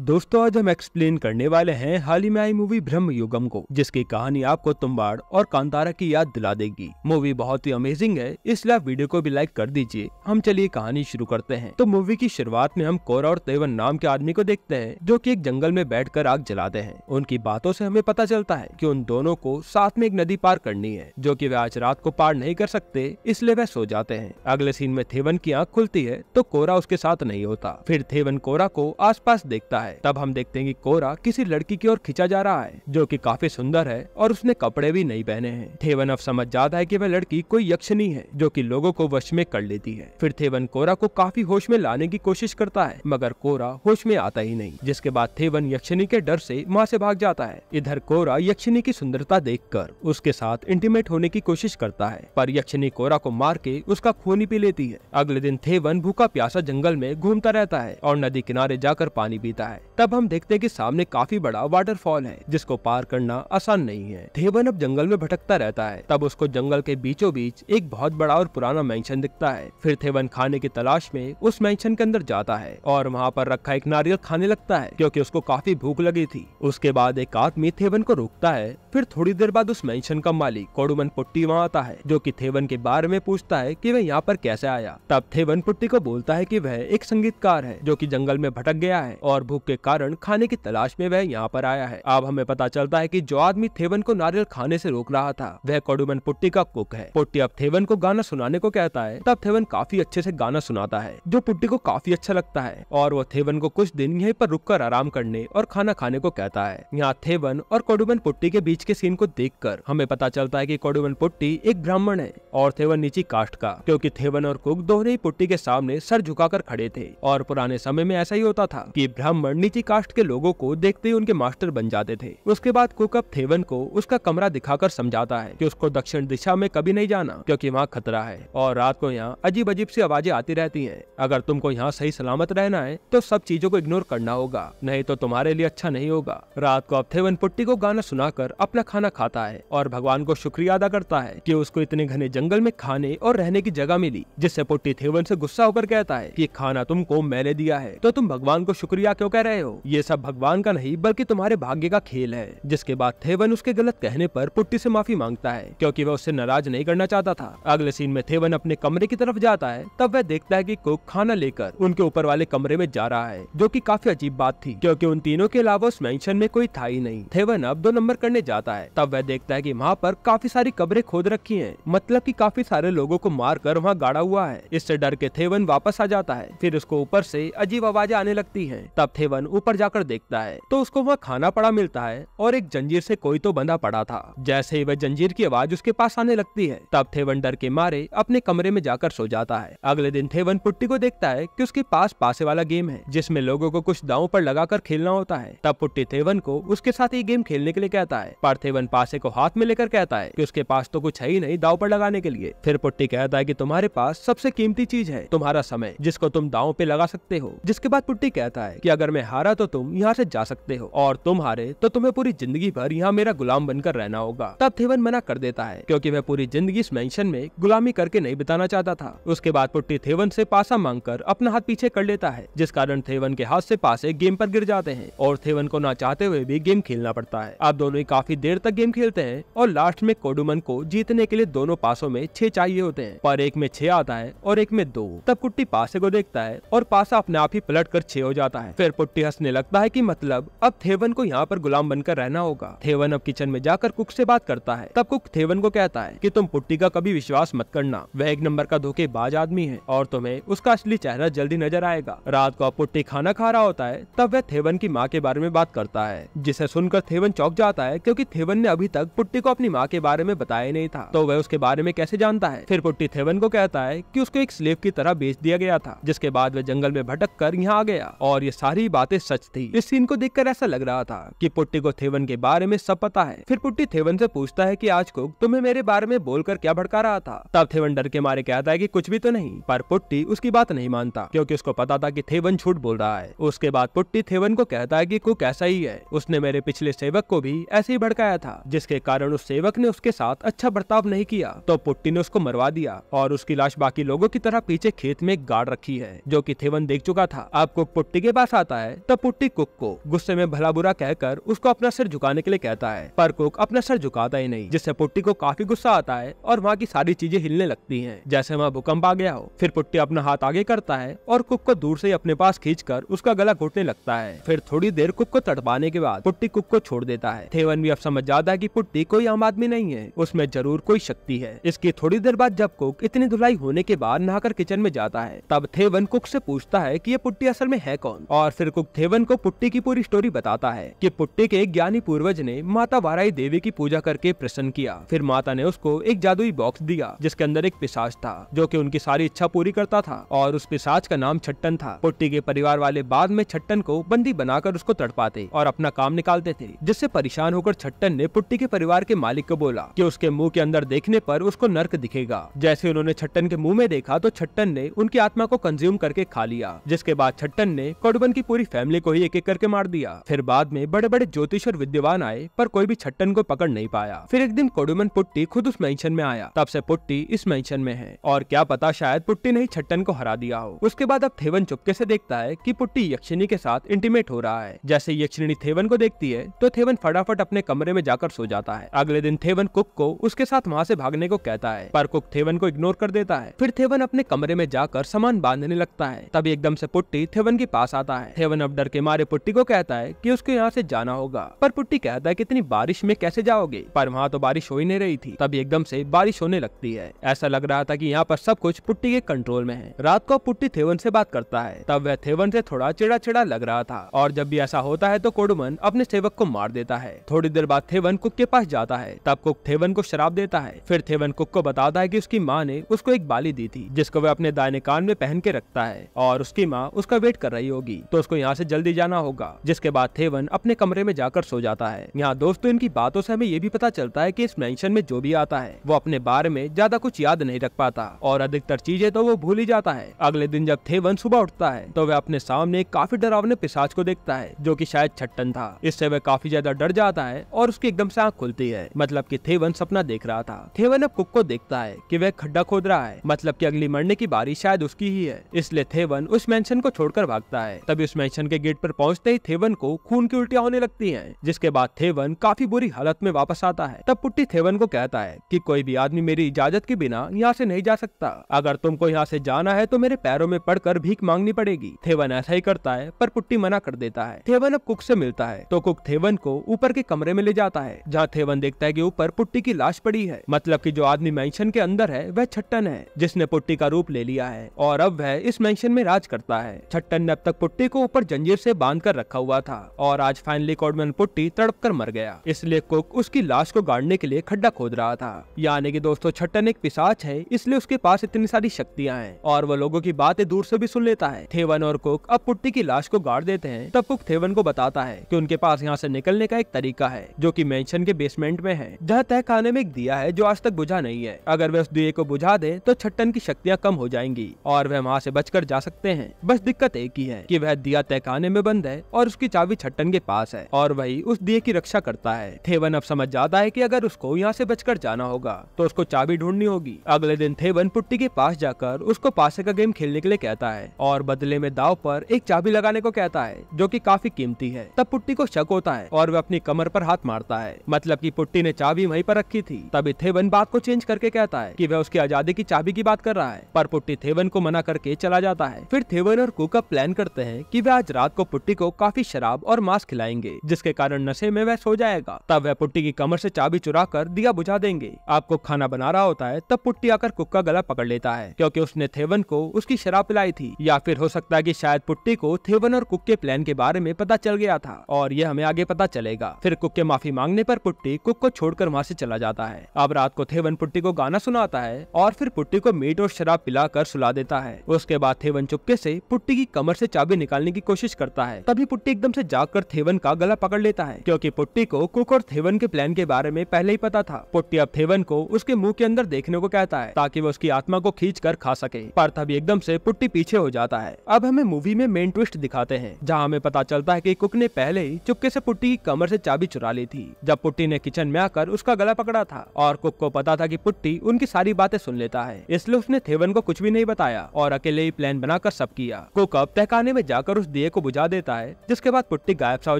दोस्तों आज हम एक्सप्लेन करने वाले हैं हाल ही में आई मूवी ब्रह्म युगम को जिसकी कहानी आपको तुम्बाड़ और कांतारा की याद दिला देगी मूवी बहुत ही अमेजिंग है इसलिए आप वीडियो को भी लाइक कर दीजिए हम चलिए कहानी शुरू करते हैं तो मूवी की शुरुआत में हम कोरा और तेवन नाम के आदमी को देखते हैं जो की एक जंगल में बैठ कर आग जलाते हैं उनकी बातों ऐसी हमें पता चलता है की उन दोनों को साथ में एक नदी पार करनी है जो की वे आज रात को पार नहीं कर सकते इसलिए वह सो जाते हैं अगले सीन में थेवन की आँख खुलती है तो कोरा उसके साथ नहीं होता फिर थेवन कोरा को आस देखता है तब हम देखते हैं कि कोरा किसी लड़की की ओर खींचा जा रहा है जो कि काफी सुंदर है और उसने कपड़े भी नहीं पहने हैं थेवन अब समझ जाता है कि वह लड़की कोई यक्षनी है जो कि लोगों को वश में कर लेती है फिर थेवन कोरा को काफी होश में लाने की कोशिश करता है मगर कोरा होश में आता ही नहीं जिसके बाद थेवन यक्षिनी के डर से वहाँ से भाग जाता है इधर कोरा यक्षिनी की सुंदरता कर उसके साथ इंटीमेट होने की कोशिश करता है पर यक्षिनी कोरा को मार के उसका खून पी लेती है अगले दिन थेवन भूखा प्यासा जंगल में घूमता रहता है और नदी किनारे जाकर पानी पीता है है तब हम देखते हैं कि सामने काफी बड़ा वाटरफॉल है जिसको पार करना आसान नहीं है थेबन अब जंगल में भटकता रहता है तब उसको जंगल के बीचों बीच एक बहुत बड़ा और पुराना मैंशन दिखता है फिर थेवन खाने की तलाश में उस मैंशन के अंदर जाता है और वहाँ पर रखा एक नारियल खाने लगता है क्योंकि उसको काफी भूख लगी थी उसके बाद एक आदमी थेवन को रोकता है फिर थोड़ी देर बाद उस मैंशन का मालिक कोडुमन पुट्टी वहाँ आता है जो की थेवन के बारे में पूछता है की वह यहाँ पर कैसे आया तब थेवन पुट्टी को बोलता है की वह एक संगीतकार है जो की जंगल में भटक गया है और भूख भूख के कारण खाने की तलाश में वह यहाँ पर आया है अब हमें पता चलता है की जो आदमी थेवन को नारियल खाने ऐसी रोक रहा था वह कोडुमन पुट्टी का कुक है पुट्टी अब थेवन को गाना सुनाने को कहता है तब थेवन काफी अच्छे से गाना सुनाता है जो पुट्टी को काफी अच्छा लगता है और वो थेवन को कुछ दिन यही पर रुक आराम करने और खाना खाने को कहता है यहाँ थेवन और कोडुमन पुट्टी के बीच के सीन को देख हमें पता चलता है की कोडुमन पुट्टी एक ब्राह्मण है और थेवन नीची कास्ट का क्यूँकी थेवन और कुक दोनों ही पुट्टी के सामने सर झुका खड़े थे और पुराने समय में ऐसा ही होता था कि ब्राह्मण और नीची कास्ट के लोगों को देखते ही उनके मास्टर बन जाते थे उसके बाद कुकअप थेवन को उसका कमरा दिखाकर समझाता है कि उसको दक्षिण दिशा में कभी नहीं जाना क्योंकि वहाँ खतरा है और रात को यहाँ अजीब अजीब सी आवाजें आती रहती है अगर तुमको यहाँ सही सलामत रहना है तो सब चीजों को इग्नोर करना होगा नहीं तो तुम्हारे लिए अच्छा नहीं होगा रात को अब थेवन पुट्टी को गाना सुनाकर अपना खाना खाता है और भगवान को शुक्रिया अदा करता है की उसको इतने घने जंगल में खाने और रहने की जगह मिली जिससे पुट्टी थेवन ऐसी गुस्सा होकर कहता है की खाना तुमको मैंने दिया है तो तुम भगवान को शुक्रिया क्यों कह रहे हो ये सब भगवान का नहीं बल्कि तुम्हारे भाग्य का खेल है जिसके बाद थेवन उसके गलत कहने पर पुट्टी से माफी मांगता है क्योंकि वह उससे नाराज नहीं करना चाहता था अगले सीन में थेवन अपने कमरे की तरफ जाता है तब वह देखता है की कुक खाना लेकर उनके ऊपर वाले कमरे में जा रहा है जो की काफी अजीब बात थी क्यूँकी उन तीनों के अलावा उस मैंशन में कोई था ही नहीं थेवन अब दो नंबर करने जाता है तब वह देखता है की वहाँ पर काफी सारी कबरे खोद रखी है मतलब की काफी सारे लोगों को मार कर वहाँ गाड़ा हुआ है इससे डर के थेवन वापस आ जाता है फिर उसको ऊपर से अजीब आवाजें आने लगती है तब थेवन एलेवन ऊपर जाकर देखता है तो उसको वहाँ खाना पड़ा मिलता है और एक जंजीर से कोई तो बंधा पड़ा था जैसे ही वह जंजीर की आवाज उसके पास आने लगती है तब थेवन डर के मारे अपने कमरे में जाकर सो जाता है अगले दिन थेवन पुट्टी को देखता है की उसके पास पासे वाला गेम है जिसमे लोगो को कुछ दाव पर लगाकर खेलना होता है तब पुट्टी थेवन को उसके साथ ये गेम खेलने के लिए कहता है पर थेवन पासे को हाथ में लेकर कहता है की उसके पास तो कुछ है ही नहीं दाव पर लगाने के लिए फिर पुट्टी कहता है की तुम्हारे पास सबसे कीमती चीज है तुम्हारा समय जिसको तुम दाव पे लगा सकते हो जिसके बाद पुट्टी कहता है की अगर मैं मैं हारा तो तुम यहाँ से जा सकते हो और तुम हारे तो तुम्हें पूरी जिंदगी भर यहाँ मेरा गुलाम बनकर रहना होगा तब थेवन मना कर देता है क्योंकि वह पूरी जिंदगी इस मेंशन में गुलामी करके नहीं बिताना चाहता था उसके बाद पुट्टी थेवन से पासा कर अपना हाथ पीछे कर लेता है जिस कारण थेवन के हाथ से पासे गेम पर गिर जाते हैं और थेवन को ना चाहते हुए भी गेम खेलना पड़ता है आप दोनों ही काफी देर तक गेम खेलते हैं और लास्ट में कोडुमन को जीतने के लिए दोनों पासों में छह चाहिए होते हैं पर एक में छह आता है और एक में दो तब कुट्टी पासे को देखता है और पासा अपने आप ही पलट कर छह हो जाता है फिर कुट्टी हंसने लगता है कि मतलब अब थेवन को यहाँ पर गुलाम बनकर रहना होगा थेवन अब किचन में जाकर कुक से बात करता है तब कुक थेवन को कहता है कि तुम पुट्टी का कभी विश्वास मत करना वह एक नंबर का धोखेबाज आदमी है और तुम्हें उसका असली चेहरा जल्दी नजर आएगा रात को अब पुट्टी खाना खा रहा होता है तब वह थेवन की माँ के बारे में बात करता है जिसे सुनकर थेवन चौक जाता है क्यूँकी थेवन ने अभी तक पुट्टी को अपनी माँ के बारे में बताया नहीं था तो वह उसके बारे में कैसे जानता है फिर पुट्टी थेवन को कहता है की उसको एक स्लेब की तरह बेच दिया गया था जिसके बाद वह जंगल में भटक कर यहाँ आ गया और ये सारी बात बातें सच थी इस सीन को देखकर ऐसा लग रहा था कि पुट्टी को थेवन के बारे में सब पता है फिर पुट्टी थेवन से पूछता है कि आज कुक तुम्हें मेरे बारे में बोलकर क्या भड़का रहा था तब थेवन डर के मारे कहता है कि कुछ भी तो नहीं पर पुट्टी उसकी बात नहीं मानता क्योंकि उसको पता था की थेवन झूठ बोल रहा है उसके बाद पुट्टी थेवन को कहता है की कुक ऐसा ही है उसने मेरे पिछले सेवक को भी ऐसे ही भड़काया था जिसके कारण उस सेवक ने उसके साथ अच्छा बर्ताव नहीं किया तो पुट्टी ने उसको मरवा दिया और उसकी लाश बाकी लोगों की तरह पीछे खेत में गाड़ रखी है जो की थेवन देख चुका था अब कुक पुट्टी के पास आता है है तब पुट्टी कुक को गुस्से में भला बुरा कहकर उसको अपना सिर झुकाने के लिए कहता है पर कुक अपना सिर झुकाता ही नहीं जिससे पुट्टी को काफी गुस्सा आता है और वहाँ की सारी चीजें हिलने लगती है जैसे वहाँ भूकंप आ गया हो फिर पुट्टी अपना हाथ आगे करता है और कुक को दूर से ही अपने पास खींच कर उसका गला घुटने लगता है फिर थोड़ी देर कुक को तड़पाने के बाद पुट्टी कुक को छोड़ देता है थेवन भी अब समझ जाता है की पुट्टी कोई आम आदमी नहीं है उसमें जरूर कोई शक्ति है इसकी थोड़ी देर बाद जब कुक इतनी धुलाई होने के बाद नहाकर किचन में जाता है तब थेवन कुक से पूछता है कि ये पुट्टी असल में है कौन और फिर कुक थेवन को पुट्टी की पूरी स्टोरी बताता है कि पुट्टी के ज्ञानी पूर्वज ने माता वाराई देवी की पूजा करके प्रसन्न किया फिर माता ने उसको एक जादुई बॉक्स दिया जिसके अंदर एक पिशाच था जो की उनकी सारी इच्छा पूरी करता था और उस पिशाच का नाम छट्टन था पुट्टी के परिवार वाले बाद में छट्टन को बंदी बनाकर उसको तड़पाते और अपना काम निकालते थे जिससे परेशान होकर छट्टन ने पुट्टी के परिवार के मालिक को बोला की उसके मुँह के अंदर देखने पर उसको नर्क दिखेगा जैसे उन्होंने छट्टन के मुँह में देखा तो छट्टन ने उनकी आत्मा को कंज्यूम करके खा लिया जिसके बाद छट्टन ने कोडबन की पूरी पूरी फैमिली को ही एक एक करके मार दिया फिर बाद में बड़े बड़े ज्योतिष और विद्यवान आए पर कोई भी छट्टन को पकड़ नहीं पाया फिर एक दिन कोडुमन पुट्टी खुद उस मेंशन में आया तब से पुट्टी इस मेंशन में है और क्या पता शायद पुट्टी ने ही छट्टन को हरा दिया हो उसके बाद अब थेवन चुपके से देखता है की पुट्टी यक्षिणी के साथ इंटीमेट हो रहा है जैसे यक्षिणी थेवन को देखती है तो थेवन फटाफट अपने कमरे में जाकर सो जाता है अगले दिन थेवन कुक को उसके साथ वहाँ से भागने को कहता है पर कुक थेवन को इग्नोर कर देता है फिर थेवन अपने कमरे में जाकर सामान बांधने लगता है तभी एकदम से पुट्टी थेवन के पास आता है थेवन सेवन अब डर के मारे पुट्टी को कहता है कि उसको यहाँ से जाना होगा पर पुट्टी कहता है कि इतनी बारिश में कैसे जाओगे पर वहाँ तो बारिश हो ही नहीं रही थी तभी एकदम से बारिश होने लगती है ऐसा लग रहा था कि यहाँ पर सब कुछ पुट्टी के कंट्रोल में है रात को पुट्टी थेवन से बात करता है तब वह थेवन से थोड़ा चिड़ा चिड़ा लग रहा था और जब भी ऐसा होता है तो कोडुमन अपने सेवक को मार देता है थोड़ी देर बाद थेवन कुक के पास जाता है तब कुक थेवन को शराब देता है फिर थेवन कुक को बताता है की उसकी माँ ने उसको एक बाली दी थी जिसको वह अपने दायने कान में पहन के रखता है और उसकी माँ उसका वेट कर रही होगी तो उसको यहाँ से जल्दी जाना होगा जिसके बाद थेवन अपने कमरे में जाकर सो जाता है यहाँ दोस्तों इनकी बातों से हमें ये भी पता चलता है कि इस मेंशन में जो भी आता है वो अपने बारे में ज्यादा कुछ याद नहीं रख पाता और अधिकतर चीजें तो वो भूल ही जाता है अगले दिन जब थेवन सुबह उठता है तो वह अपने सामने काफी डरावने पिशाच को देखता है जो की शायद छट्टन था इससे वह काफी ज्यादा डर जाता है और उसकी एकदम से आँख खुलती है मतलब की थेवन सपना देख रहा था थेवन अब कुक को देखता है की वह खड्डा खोद रहा है मतलब की अगली मरने की बारी शायद उसकी ही है इसलिए थेवन उस मेंशन को छोड़कर भागता है तभी उस मैं स्टेशन के गेट पर पहुंचते ही थेवन को खून की उल्टियां होने लगती हैं जिसके बाद थेवन काफी बुरी हालत में वापस आता है तब पुट्टी थेवन को कहता है कि कोई भी आदमी मेरी इजाजत के बिना यहाँ से नहीं जा सकता अगर तुमको यहाँ से जाना है तो मेरे पैरों में पड़कर भीख मांगनी पड़ेगी थेवन ऐसा ही करता है पर पुट्टी मना कर देता है थेवन अब कुक से मिलता है तो कुक थेवन को ऊपर के कमरे में ले जाता है जहाँ थेवन देखता है की ऊपर पुट्टी की लाश पड़ी है मतलब की जो आदमी मैंशन के अंदर है वह छट्टन है जिसने पुट्टी का रूप ले लिया है और अब वह इस मैंशन में राज करता है छट्टन ने अब तक पुट्टी को ऊपर और जंजीर से बांध कर रखा हुआ था और आज फाइनली कोडमैन पुट्टी तड़प कर मर गया इसलिए कुक उसकी लाश को गाड़ने के लिए खड्डा खोद रहा था यानी कि दोस्तों छट्टन एक पिसाच है इसलिए उसके पास इतनी सारी शक्तियाँ हैं और वो लोगों की बातें दूर से भी सुन लेता है थेवन और कुक अब पुट्टी की लाश को गाड़ देते हैं तब कुक थेवन को बताता है की उनके पास यहाँ से निकलने का एक तरीका है जो की मैंशन के बेसमेंट में है जहाँ तय खाने में एक दिया है जो आज तक बुझा नहीं है अगर वे उस दिए को बुझा दे तो छट्टन की शक्तियाँ कम हो जाएंगी और वह वहाँ से बचकर जा सकते हैं बस दिक्कत एक ही है की वह दिया तहखाने में बंद है और उसकी चाबी छट्टन के पास है और वही उस दिए की रक्षा करता है थेवन अब समझ जाता है की अगर उसको यहाँ ऐसी बचकर जाना होगा तो उसको चाबी ढूंढनी होगी अगले दिन थेवन पुट्टी के पास जाकर उसको पासे का गेम खेलने के लिए कहता है और बदले में दाव पर एक चाबी लगाने को कहता है जो कि काफी कीमती है तब पुट्टी को शक होता है और वह अपनी कमर पर हाथ मारता है मतलब कि पुट्टी ने चाबी वहीं पर रखी थी तभी थेवन बात को चेंज करके कहता है कि वह उसकी आजादी की चाबी की बात कर रहा है पर पुट्टी थेवन को मना करके चला जाता है फिर थेवन और कुका प्लान करते हैं कि वह आज रात को पुट्टी को काफी शराब और मांस खिलाएंगे जिसके कारण नशे में वह सो जाएगा तब वह पुट्टी की कमर से चाबी चुरा कर दिया बुझा देंगे आपको खाना बना रहा होता है तब पुट्टी आकर कुक का गला पकड़ लेता है क्योंकि उसने थेवन को उसकी शराब पिलाई थी या फिर हो सकता है की शायद पुट्टी को थेवन और कुक के प्लान के बारे में पता चल गया था और ये हमें आगे पता चलेगा फिर कुक के माफी मांगने पर पुट्टी कुक को छोड़कर वहाँ से चला जाता है अब रात को थेवन पुट्टी को गाना सुनाता है और फिर पुट्टी को मीट और शराब पिलाकर सुला देता है उसके बाद थेवन चुपके से पुट्टी की कमर से चाबी निकालने की कोशिश करता है तभी पुट्टी एकदम से जाकर थेवन का गला पकड़ लेता है क्योंकि पुट्टी को कुक और थेवन के प्लान के बारे में पहले ही पता था पुट्टी अब थेवन को उसके मुंह के अंदर देखने को कहता है ताकि वो उसकी आत्मा को खींच कर खा सके पर तभी एकदम से पुट्टी पीछे हो जाता है अब हमें मूवी में मेन ट्विस्ट दिखाते हैं जहाँ हमें पता चलता है की कुक ने पहले ही चुपके से पुट्टी की कमर से चाबी चुरा ली थी जब पुट्टी ने किचन में आकर उसका गला पकड़ा था और कुक को पता था की पुट्टी उनकी सारी बातें सुन लेता है इसलिए उसने थेवन को कुछ भी नहीं बताया और अकेले ही प्लान बनाकर सब किया कुक अब तहखाने में जाकर उस दिए को बुझा देता है जिसके बाद पुट्टी गायब सा हो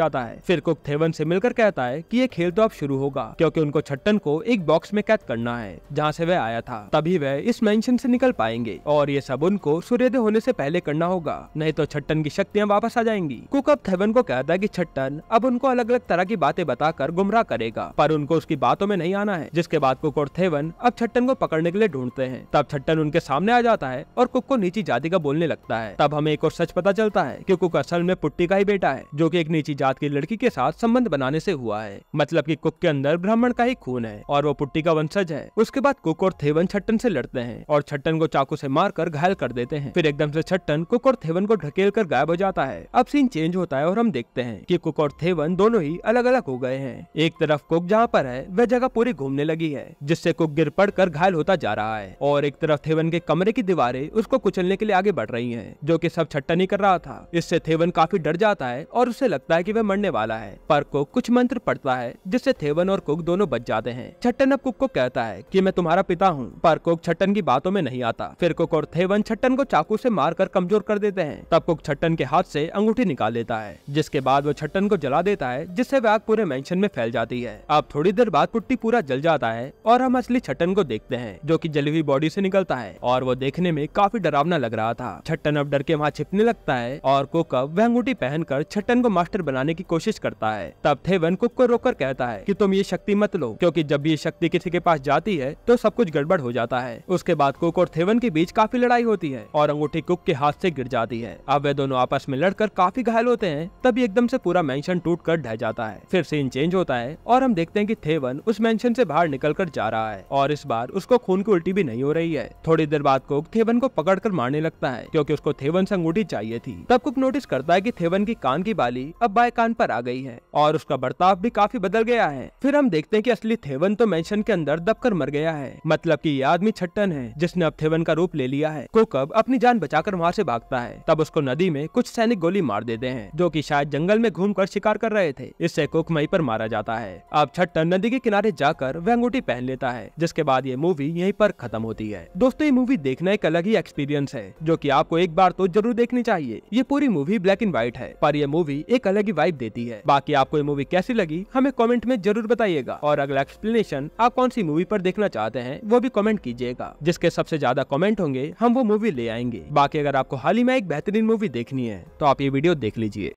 जाता है फिर कुक थेवन से मिलकर कहता है कि ये खेल तो अब शुरू होगा क्योंकि उनको छट्टन को एक बॉक्स में कैद करना है जहाँ से वह आया था तभी वह इस मेंशन से निकल पाएंगे और ये सब उनको सूर्योदय होने से पहले करना होगा नहीं तो छट्टन की शक्तियाँ वापस आ जाएंगी कुक अब थेवन को कहता है की छट्टन अब उनको अलग अलग तरह की बातें बताकर गुमराह करेगा पर उनको उसकी बातों में नहीं आना है जिसके बाद कुक और थेवन अब छट्टन को पकड़ने के लिए ढूंढते हैं तब छट्टन उनके सामने आ जाता है और कुक को नीची जाति का बोलने लगता है तब हमें एक और सच पता चलता है कि कुक असल में पुट्टी का ही बेटा है जो की एक नीची जात की लड़की के साथ संबंध बनाने से हुआ है मतलब की कुक के अंदर ब्राह्मण का ही खून है और वो पुट्टी का वंशज है उसके बाद कुक और थेवन छट्टन से लड़ते हैं और छट्टन को चाकू से मारकर घायल कर देते हैं फिर एकदम से छट्टन कुक और थेवन को ढकेल कर गायब हो जाता है अब सीन चेंज होता है और हम देखते हैं कि कुक और थेवन दोनों ही अलग अलग हो गए हैं एक तरफ कुक जहाँ पर है वह जगह पूरी घूमने लगी है जिससे कुक गिर पड़ कर घायल होता जा रहा है और एक तरफ थेवन के कमरे की दीवारें उसको कुचलने के लिए आगे बढ़ रही है जो की सब छट्टन ही कर रहा था इस जिससे थेवन काफी डर जाता है और उसे लगता है कि वह मरने वाला है पर कुक कुछ मंत्र पढ़ता है जिससे थेवन और कुक दोनों बच जाते हैं छट्टन अब कुक को कहता है कि मैं तुम्हारा पिता हूँ पर कुक छट्टन की बातों में नहीं आता फिर कुक और थेवन छट्टन को चाकू से मारकर कमजोर कर देते हैं तब कुक छट्टन के हाथ से अंगूठी निकाल लेता है जिसके बाद वो छट्टन को जला देता है जिससे वह आग पूरे मैंशन में फैल जाती है अब थोड़ी देर बाद पुट्टी पूरा जल जाता है और हम असली छट्टन को देखते हैं जो की जली हुई बॉडी से निकलता है और वो देखने में काफी डरावना लग रहा था छट्टन अब डर के वहाँ छिपने लगता है और कोका वह अंगूठी पहनकर छटन को मास्टर बनाने की कोशिश करता है तब थेवन कुक को रोककर कहता है कि तुम ये शक्ति मत लो क्योंकि जब ये शक्ति किसी के पास जाती है तो सब कुछ गड़बड़ हो जाता है उसके बाद कुक और थेवन के बीच काफी लड़ाई होती है और अंगूठी कुक के हाथ से गिर जाती है अब वे दोनों आपस में लड़कर काफी घायल होते हैं तभी एकदम से पूरा मेंशन टूट कर ढह जाता है फिर सीन चेंज होता है और हम देखते हैं कि थेवन उस मेंशन से बाहर निकल कर जा रहा है और इस बार उसको खून की उल्टी भी नहीं हो रही है थोड़ी देर बाद कुक थेवन को पकड़ कर मारने लगता है क्योंकि उसको थेवन से अंगूठी चाहिए थी तब कुक नोटिस करता है कि थेवन की कान की बाली अब बाय कान पर आ गई है और उसका बर्ताव भी काफी बदल गया है फिर हम देखते हैं कि असली थेवन तो मेंशन के अंदर दबकर मर गया है मतलब कि ये आदमी छट्टन है जिसने अब थेवन का रूप ले लिया है कोकब अपनी जान बचाकर वहाँ से भागता है तब उसको नदी में कुछ सैनिक गोली मार देते हैं जो की शायद जंगल में घूम कर शिकार कर रहे थे इससे कोकमई पर मारा जाता है अब छट्टन नदी के किनारे जाकर वह अंगूठी पहन लेता है जिसके बाद ये मूवी यही पर खत्म होती है दोस्तों ये मूवी देखना एक अलग ही एक्सपीरियंस है जो की आपको एक बार तो जरूर देखनी चाहिए ये पूरी मूवी ब्लैक एंड व्हाइट है पर यह मूवी एक अलग ही वाइब देती है बाकी आपको ये मूवी कैसी लगी हमें कॉमेंट में जरूर बताइएगा और अगला एक्सप्लेनेशन आप कौन सी मूवी आरोप देखना चाहते हैं वो भी कॉमेंट कीजिएगा जिसके सबसे ज्यादा कॉमेंट होंगे हम वो मूवी ले आएंगे बाकी अगर आपको हाल ही में एक बेहतरीन मूवी देखनी है तो आप ये वीडियो देख लीजिए